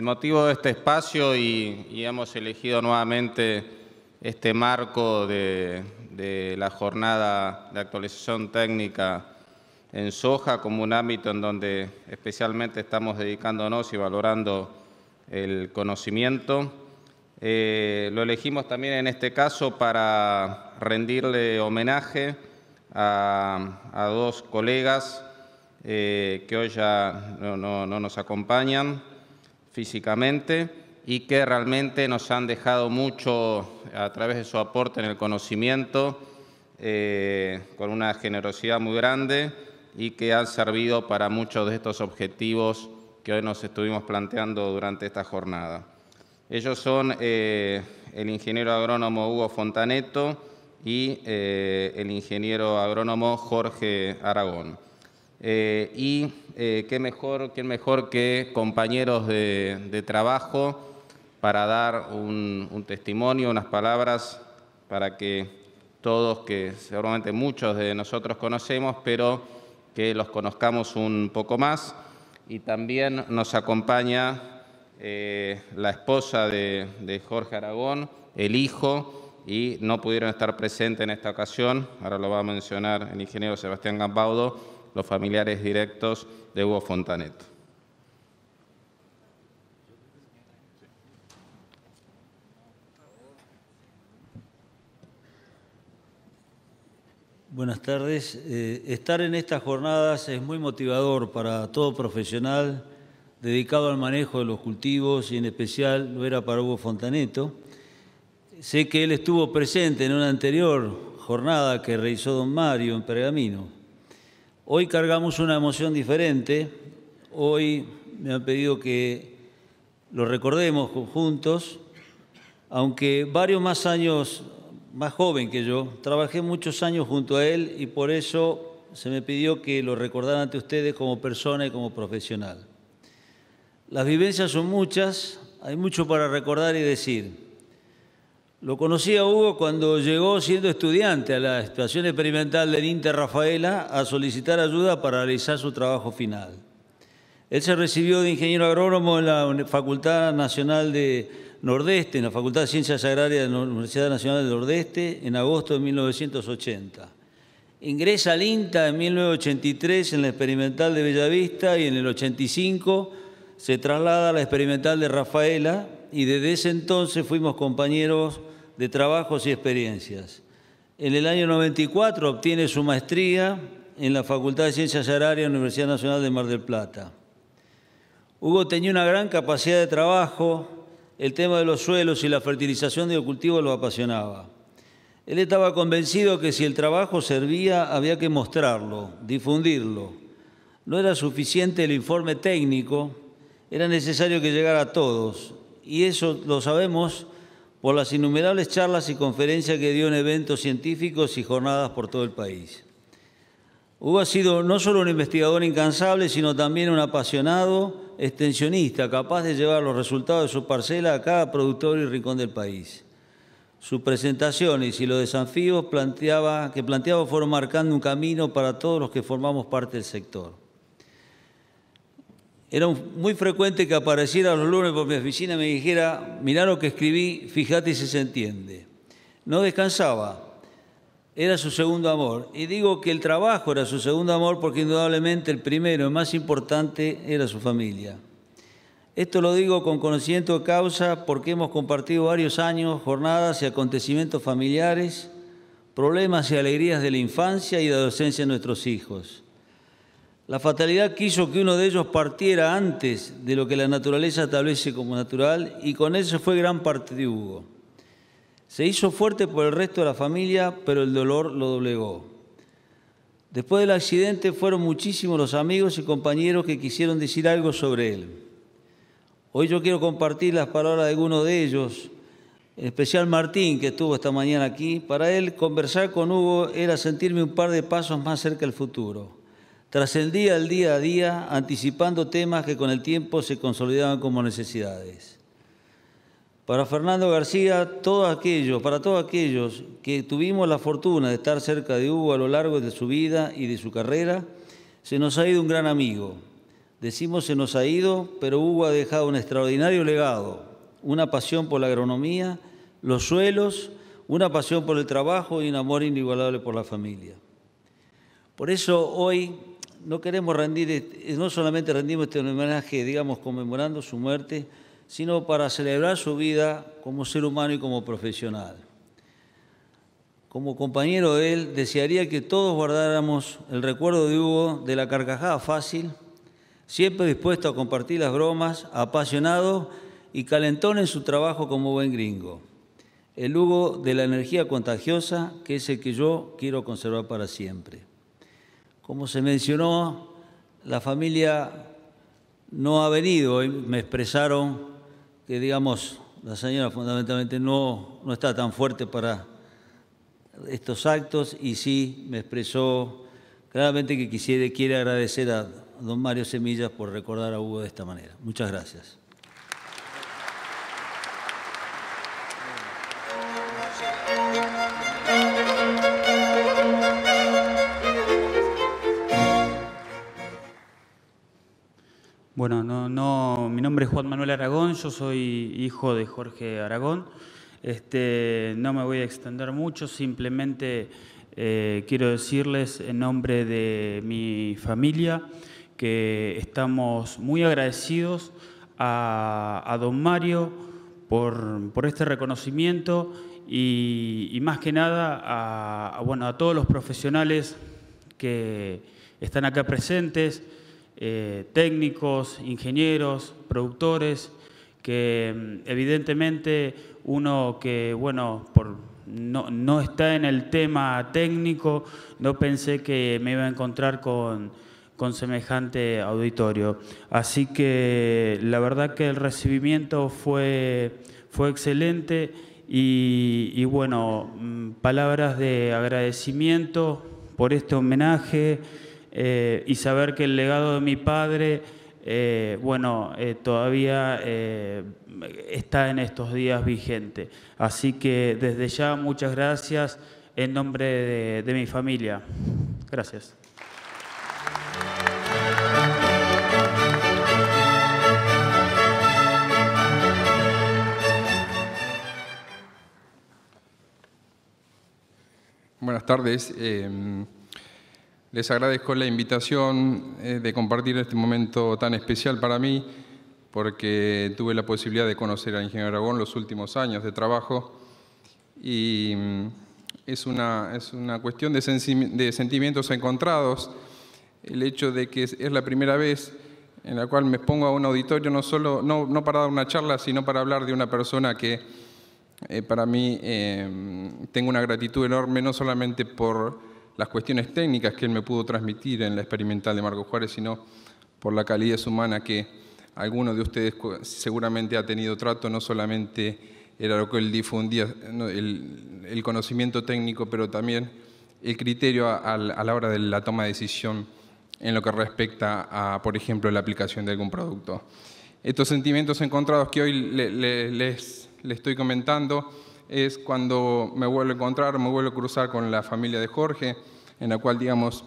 El motivo de este espacio y, hemos elegido nuevamente este marco de, la jornada de actualización técnica en soja como un ámbito en donde especialmente estamos dedicándonos y valorando el conocimiento. Eh, lo elegimos también en este caso para rendirle homenaje a, dos colegas eh, que hoy ya no nos acompañan físicamente y que realmente nos han dejado mucho a través de su aporte en el conocimiento, eh, con una generosidad muy grande y que han servido para muchos de estos objetivos que hoy nos estuvimos planteando durante esta jornada. Ellos son eh, el ingeniero agrónomo Hugo Fontaneto y eh, el ingeniero agrónomo Jorge Aragón. Eh, y eh, qué mejor, qué mejor que compañeros de, trabajo para dar un, testimonio, unas palabras para que todos, que seguramente muchos de nosotros conocemos, pero que los conozcamos un poco más. Y también nos acompaña eh, la esposa de, de Jorge Aragón, el hijo, y no pudieron estar presentes en esta ocasión, ahora lo va a mencionar el ingeniero Sebastián Gambaudo, los familiares directos de Hugo Fontaneto. Buenas tardes. Eh, estar en estas jornadas es muy motivador para todo profesional dedicado al manejo de los cultivos y en especial lo era para Hugo Fontaneto. Sé que él estuvo presente en una anterior jornada que realizó don Mario en Pergamino. Hoy cargamos una emoción diferente. Hoy me han pedido que lo recordemos juntos. Aunque varios más años, más joven que yo, trabajé muchos años junto a él y por eso se me pidió que lo recordara ante ustedes como persona y como profesional. Las vivencias son muchas, hay mucho para recordar y decir. Lo conocí Hugo cuando llegó siendo estudiante a la Estación Experimental del Inta Rafaela a solicitar ayuda para realizar su trabajo final. Él se recibió de ingeniero agrónomo en la Facultad Nacional de Nordeste, en la Facultad de Ciencias Agrarias de la Universidad Nacional del Nordeste, en agosto de 1980. Ingresa al INTA en 1983 en la Experimental de Bellavista y en el 85 se traslada a la Experimental de Rafaela, y desde ese entonces fuimos compañeros de trabajos y experiencias. En el año 94 obtiene su maestría en la Facultad de Ciencias Agrarias de la Universidad Nacional de Mar del Plata. Hugo tenía una gran capacidad de trabajo, el tema de los suelos y la fertilización de cultivos lo apasionaba. Él estaba convencido que si el trabajo servía había que mostrarlo, difundirlo. No era suficiente el informe técnico, era necesario que llegara a todos, y eso lo sabemos por las innumerables charlas y conferencias que dio en eventos científicos y jornadas por todo el país. Hugo ha sido no solo un investigador incansable, sino también un apasionado extensionista, capaz de llevar los resultados de su parcela a cada productor y rincón del país. Sus presentaciones y los desafíos que planteaba fueron marcando un camino para todos los que formamos parte del sector. Era muy frecuente que apareciera los lunes por mi oficina y me dijera, mirá lo que escribí, fíjate si se entiende. No descansaba, era su segundo amor. Y digo que el trabajo era su segundo amor porque indudablemente el primero, y más importante, era su familia. Esto lo digo con conocimiento de causa porque hemos compartido varios años, jornadas y acontecimientos familiares, problemas y alegrías de la infancia y de la adolescencia de nuestros hijos. La fatalidad quiso que uno de ellos partiera antes de lo que la naturaleza establece como natural y con eso fue gran parte de Hugo. Se hizo fuerte por el resto de la familia, pero el dolor lo doblegó. Después del accidente fueron muchísimos los amigos y compañeros que quisieron decir algo sobre él. Hoy yo quiero compartir las palabras de uno de ellos, especial Martín, que estuvo esta mañana aquí. Para él, conversar con Hugo era sentirme un par de pasos más cerca del futuro trascendía el día a día, anticipando temas que con el tiempo se consolidaban como necesidades. Para Fernando García, para todos aquellos que tuvimos la fortuna de estar cerca de Hugo a lo largo de su vida y de su carrera, se nos ha ido un gran amigo. Decimos se nos ha ido, pero Hugo ha dejado un extraordinario legado, una pasión por la agronomía, los suelos, una pasión por el trabajo y un amor inigualable por la familia. Por eso hoy no queremos rendir, eh, no solamente rendimos este homenaje, digamos, conmemorando su muerte, sino para celebrar su vida como ser humano y como profesional. Como compañero de él, desearía que todos guardáramos el recuerdo de Hugo de la carcajada fácil, siempre dispuesto a compartir las bromas, apasionado y calentón en su trabajo como buen gringo. El Hugo de la energía contagiosa, que es el que yo quiero conservar para siempre. Como se mencionó, la familia no ha venido. me expresaron que, digamos, la señora fundamentalmente no, no está tan fuerte para estos actos y sí me expresó claramente que quisiera, quiere agradecer a don Mario Semillas por recordar a Hugo de esta manera. Muchas gracias. Bueno, no, no, mi nombre es Juan Manuel Aragón, yo soy hijo de Jorge Aragón. Este, no me voy a extender mucho, simplemente eh, quiero decirles en nombre de mi familia que estamos muy agradecidos a, don Mario por, por este reconocimiento y, más que nada a, bueno, a todos los profesionales que están acá presentes eh, técnicos, ingenieros, productores, que mm, evidentemente uno que, bueno, por, no, está en el tema técnico, no pensé que me iba a encontrar con, semejante auditorio. Así que la verdad que el recibimiento fue, fue excelente y, y bueno, mm, palabras de agradecimiento por este homenaje. Eh, y saber que el legado de mi padre, eh, bueno, eh, todavía está en estos días vigente. Así que desde ya muchas gracias en nombre de, de mi familia. Gracias. Buenas tardes. Em, les agradezco la invitación eh, de compartir este momento tan especial para mí, porque tuve la posibilidad de conocer al ingeniero Aragón los últimos años de trabajo y mm, es una, es una cuestión de, sentimientos encontrados el hecho de que es la primera vez en la cual me pongo a un auditorio no solo no, para dar una charla, sino para hablar de una persona que eh, para mí eh, tengo una gratitud enorme, no solamente por las cuestiones técnicas que él me pudo transmitir en la experimental de Marco Juárez, sino por la calidez humana que alguno de ustedes seguramente ha tenido trato, no solamente era lo que él difundía, el, conocimiento técnico, pero también el criterio a, la hora de la toma de decisión en lo que respecta a, por ejemplo, la aplicación de algún producto. Estos sentimientos encontrados que hoy les estoy comentando, es cuando me vuelvo a encontrar, me vuelvo a cruzar con la familia de Jorge, en la cual, digamos,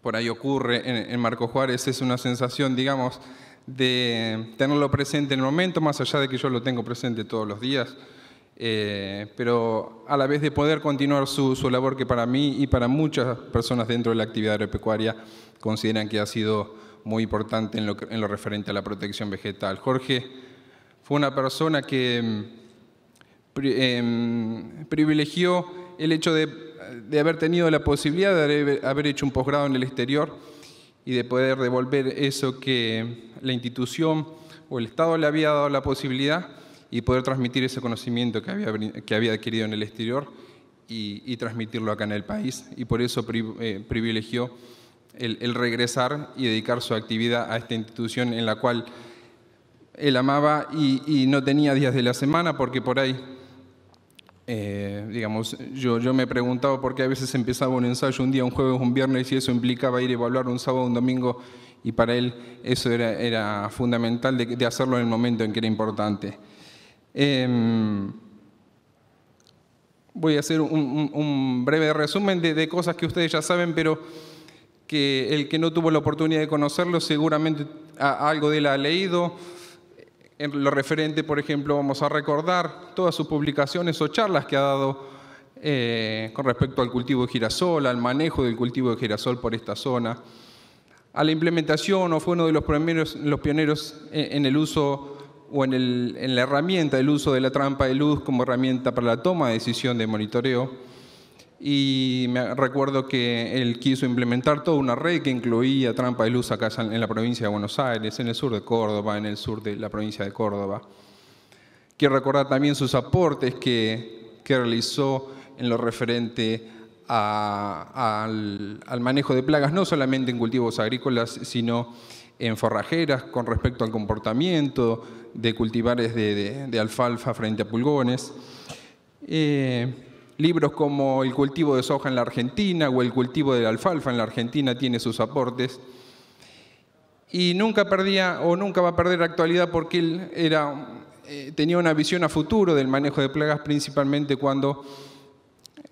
por ahí ocurre en, Marco Juárez, es una sensación, digamos, de tenerlo presente en el momento, más allá de que yo lo tengo presente todos los días, eh, pero a la vez de poder continuar su, labor que para mí y para muchas personas dentro de la actividad agropecuaria consideran que ha sido muy importante en lo referente a la protección vegetal. Jorge fue una persona que Em, privilegió el hecho de, haber tenido la posibilidad de haber hecho un posgrado en el exterior y de poder devolver eso que la institución o el Estado le había dado la posibilidad y poder transmitir ese conocimiento que había, que había adquirido en el exterior y, transmitirlo acá en el país. Y por eso eh, privilegió el, regresar y dedicar su actividad a esta institución en la cual él amaba y no tenía días de la semana porque por ahí eh, digamos, yo, yo me preguntaba por qué a veces empezaba un ensayo un día, un jueves, un viernes y eso implicaba ir a evaluar un sábado, un domingo y para él eso era, era fundamental de, hacerlo en el momento en que era importante. Em, voy a hacer un, breve resumen de, cosas que ustedes ya saben, pero que el que no tuvo la oportunidad de conocerlo seguramente algo de él ha leído en lo referente, por ejemplo, vamos a recordar todas sus publicaciones o charlas que ha dado eh, con respecto al cultivo de girasol, al manejo del cultivo de girasol por esta zona, a la implementación o fue uno de los primeros los pioneros en el uso o en, en la herramienta del uso de la trampa de luz como herramienta para la toma de decisión de monitoreo y me recuerdo que él quiso implementar toda una red que incluía trampa de luz acá en la provincia de Buenos Aires, en el sur de Córdoba, en el sur de la provincia de Córdoba. Quiero recordar también sus aportes que, que realizó en lo referente al, manejo de plagas, no solamente en cultivos agrícolas, sino en forrajeras con respecto al comportamiento de cultivares de, alfalfa frente a pulgones. Eh, Libros como El cultivo de soja en la Argentina o El cultivo de alfalfa en la Argentina tiene sus aportes. Y nunca perdía o nunca va a perder actualidad porque él era, eh, tenía una visión a futuro del manejo de plagas, principalmente cuando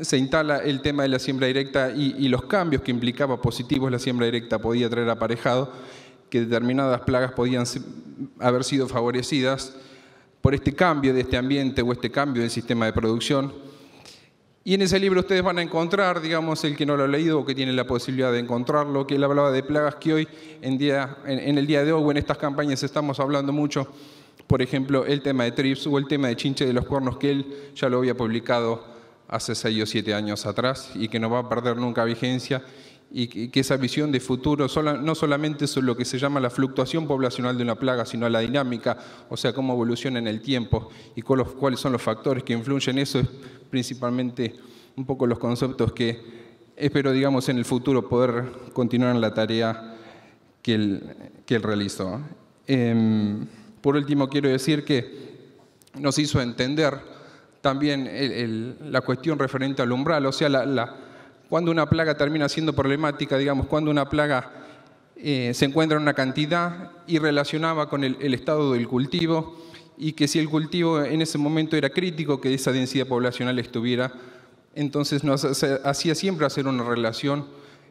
se instala el tema de la siembra directa y, y los cambios que implicaba positivos la siembra directa podía traer aparejado, que determinadas plagas podían haber sido favorecidas por este cambio de este ambiente o este cambio del sistema de producción y en ese libro ustedes van a encontrar, digamos, el que no lo ha leído o que tiene la posibilidad de encontrarlo, que él hablaba de plagas que hoy, en, día, en, el día de hoy, o en estas campañas estamos hablando mucho, por ejemplo, el tema de trips o el tema de chinche de los cuernos, que él ya lo había publicado hace seis o siete años atrás y que no va a perder nunca vigencia y que esa visión de futuro no solamente es lo que se llama la fluctuación poblacional de una plaga, sino la dinámica, o sea, cómo evoluciona en el tiempo y cuáles son los factores que influyen. Eso es principalmente un poco los conceptos que espero, digamos, en el futuro poder continuar en la tarea que él, realizó. Em, por último, quiero decir que nos hizo entender también la cuestión referente al umbral, o sea, la cuando una plaga termina siendo problemática, digamos, cuando una plaga eh, se encuentra en una cantidad y relacionaba con el, estado del cultivo y que si el cultivo en ese momento era crítico, que esa densidad poblacional estuviera, entonces nos hacía siempre hacer una relación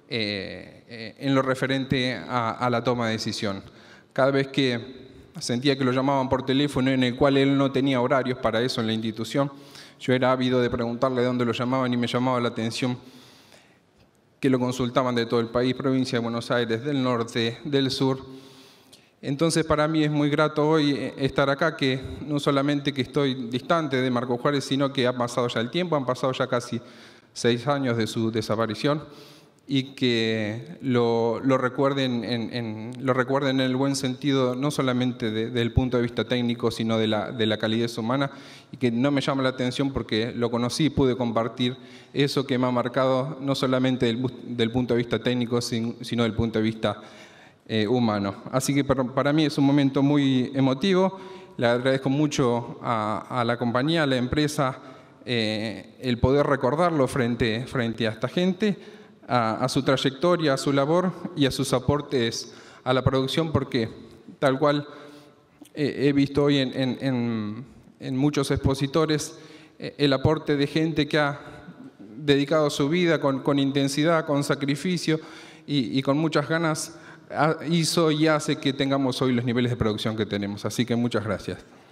eh, eh, en lo referente a, a la toma de decisión. Cada vez que sentía que lo llamaban por teléfono, en el cual él no tenía horarios para eso en la institución, yo era ávido de preguntarle de dónde lo llamaban y me llamaba la atención que lo consultaban de todo el país, provincia de Buenos Aires, del norte, del sur. Entonces para mí es muy grato hoy eh, estar acá, que no solamente que estoy distante de Marco Juárez, sino que ha pasado ya el tiempo, han pasado ya casi seis años de su desaparición y que lo, recuerden en, lo recuerden en el buen sentido, no solamente del desde el punto de vista técnico, sino de la, de la, calidez humana, y que no me llama la atención porque lo conocí y pude compartir eso que me ha marcado, no solamente del, punto de vista técnico, sino del punto de vista eh, humano. Así que para, mí es un momento muy emotivo, le agradezco mucho a, la compañía, a la empresa, eh, el poder recordarlo frente, frente a esta gente a, su trayectoria, a su labor y a sus aportes a la producción, porque tal cual eh, he visto hoy en, muchos expositores, eh, el aporte de gente que ha dedicado su vida con, intensidad, con sacrificio y, y con muchas ganas, hizo y hace que tengamos hoy los niveles de producción que tenemos. Así que muchas gracias.